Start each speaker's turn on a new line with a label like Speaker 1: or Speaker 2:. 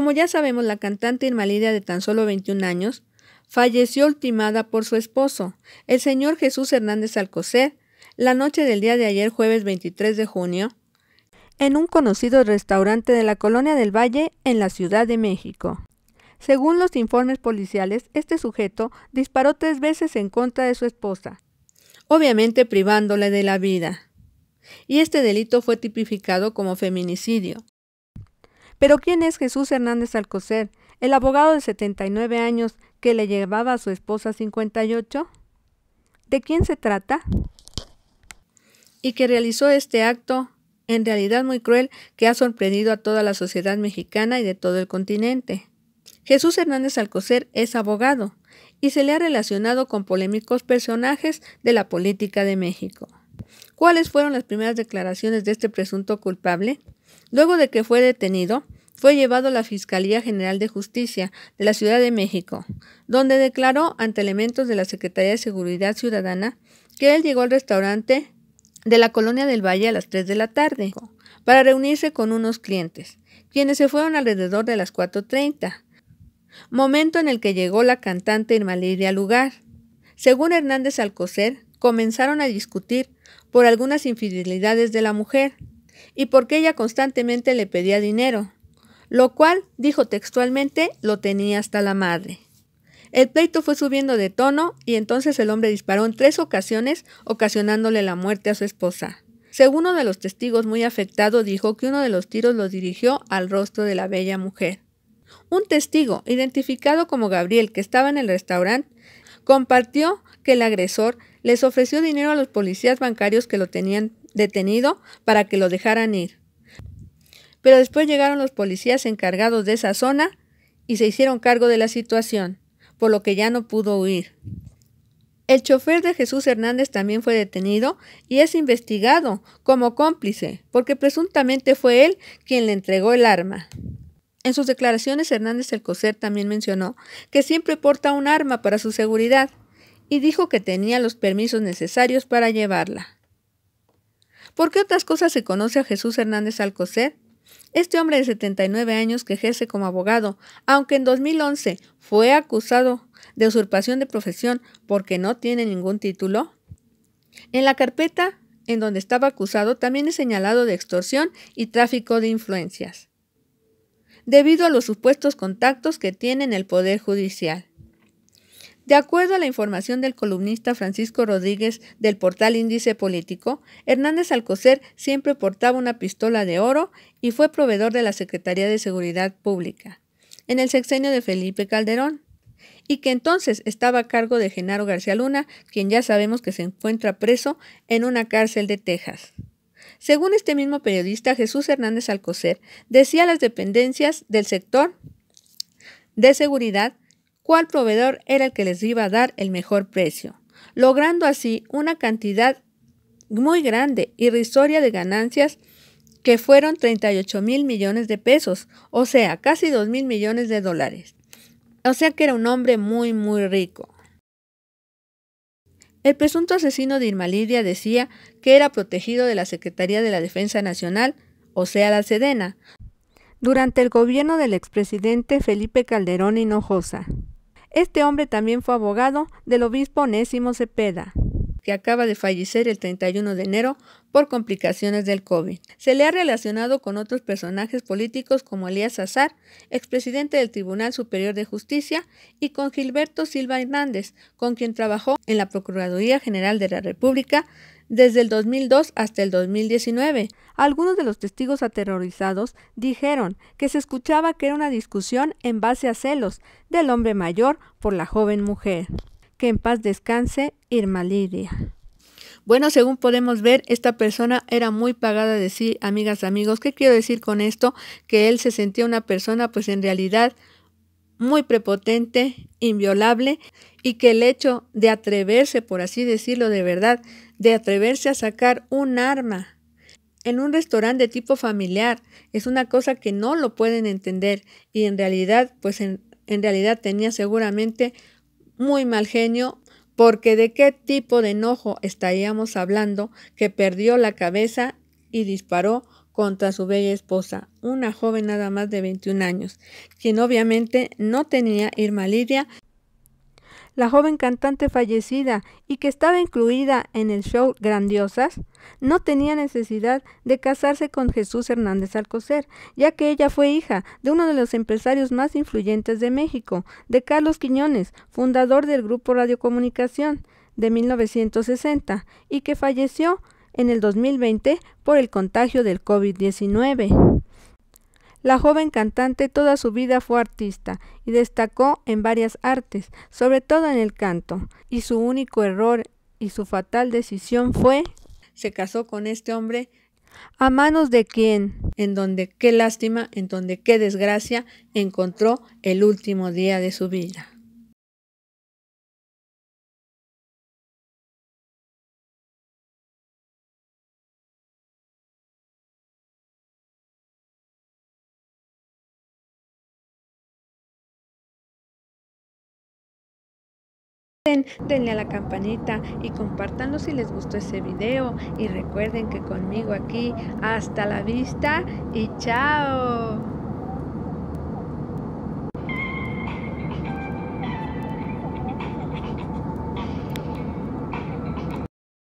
Speaker 1: Como ya sabemos, la cantante Irmalidia de tan solo 21 años falleció ultimada por su esposo, el señor Jesús Hernández Alcocer, la noche del día de ayer jueves 23 de junio, en un conocido restaurante de la Colonia del Valle en la Ciudad de México. Según los informes policiales, este sujeto disparó tres veces en contra de su esposa, obviamente privándole de la vida. Y este delito fue tipificado como feminicidio, pero ¿quién es Jesús Hernández Alcocer, el abogado de 79 años que le llevaba a su esposa 58? ¿De quién se trata? Y que realizó este acto, en realidad muy cruel, que ha sorprendido a toda la sociedad mexicana y de todo el continente. Jesús Hernández Alcocer es abogado y se le ha relacionado con polémicos personajes de la política de México. ¿Cuáles fueron las primeras declaraciones de este presunto culpable? Luego de que fue detenido, fue llevado a la Fiscalía General de Justicia de la Ciudad de México, donde declaró ante elementos de la Secretaría de Seguridad Ciudadana que él llegó al restaurante de la Colonia del Valle a las 3 de la tarde para reunirse con unos clientes, quienes se fueron alrededor de las 4.30, momento en el que llegó la cantante Irma Lidia al lugar. Según Hernández Alcocer, comenzaron a discutir por algunas infidelidades de la mujer, y porque ella constantemente le pedía dinero, lo cual, dijo textualmente, lo tenía hasta la madre. El pleito fue subiendo de tono y entonces el hombre disparó en tres ocasiones, ocasionándole la muerte a su esposa. Según uno de los testigos muy afectado dijo que uno de los tiros lo dirigió al rostro de la bella mujer. Un testigo, identificado como Gabriel, que estaba en el restaurante, compartió que el agresor les ofreció dinero a los policías bancarios que lo tenían detenido para que lo dejaran ir. Pero después llegaron los policías encargados de esa zona y se hicieron cargo de la situación, por lo que ya no pudo huir. El chofer de Jesús Hernández también fue detenido y es investigado como cómplice, porque presuntamente fue él quien le entregó el arma. En sus declaraciones, Hernández el Coser también mencionó que siempre porta un arma para su seguridad y dijo que tenía los permisos necesarios para llevarla. ¿Por qué otras cosas se conoce a Jesús Hernández Alcocer? Este hombre de 79 años que ejerce como abogado, aunque en 2011 fue acusado de usurpación de profesión porque no tiene ningún título, en la carpeta en donde estaba acusado también es señalado de extorsión y tráfico de influencias, debido a los supuestos contactos que tiene en el Poder Judicial. De acuerdo a la información del columnista Francisco Rodríguez del portal Índice Político, Hernández Alcocer siempre portaba una pistola de oro y fue proveedor de la Secretaría de Seguridad Pública en el sexenio de Felipe Calderón y que entonces estaba a cargo de Genaro García Luna, quien ya sabemos que se encuentra preso en una cárcel de Texas. Según este mismo periodista, Jesús Hernández Alcocer decía las dependencias del sector de seguridad cuál proveedor era el que les iba a dar el mejor precio, logrando así una cantidad muy grande, y irrisoria de ganancias que fueron 38 mil millones de pesos, o sea, casi 2 mil millones de dólares. O sea que era un hombre muy, muy rico. El presunto asesino de Irma Lidia decía que era protegido de la Secretaría de la Defensa Nacional, o sea, la Sedena, durante el gobierno del expresidente Felipe Calderón Hinojosa. Este hombre también fue abogado del obispo Nésimo Cepeda que acaba de fallecer el 31 de enero por complicaciones del COVID. Se le ha relacionado con otros personajes políticos como Elías Azar, expresidente del Tribunal Superior de Justicia, y con Gilberto Silva Hernández, con quien trabajó en la Procuraduría General de la República desde el 2002 hasta el 2019. Algunos de los testigos aterrorizados dijeron que se escuchaba que era una discusión en base a celos del hombre mayor por la joven mujer. Que en paz descanse Irma Lidia. Bueno, según podemos ver, esta persona era muy pagada de sí, amigas, amigos. ¿Qué quiero decir con esto? Que él se sentía una persona, pues en realidad muy prepotente, inviolable, y que el hecho de atreverse, por así decirlo de verdad, de atreverse a sacar un arma en un restaurante de tipo familiar es una cosa que no lo pueden entender y en realidad, pues en, realidad tenía seguramente muy mal genio porque de qué tipo de enojo estaríamos hablando que perdió la cabeza y disparó contra su bella esposa, una joven nada más de 21 años, quien obviamente no tenía Irma Lidia, la joven cantante fallecida y que estaba incluida en el show Grandiosas, no tenía necesidad de casarse con Jesús Hernández Alcocer, ya que ella fue hija de uno de los empresarios más influyentes de México, de Carlos Quiñones, fundador del grupo Radiocomunicación de 1960, y que falleció en el 2020 por el contagio del COVID-19. La joven cantante toda su vida fue artista y destacó en varias artes, sobre todo en el canto, y su único error y su fatal decisión fue se casó con este hombre a manos de quien, en donde qué lástima, en donde qué desgracia, encontró el último día de su vida. denle a la campanita y compártanlo si les gustó ese video y recuerden que conmigo aquí hasta la vista y chao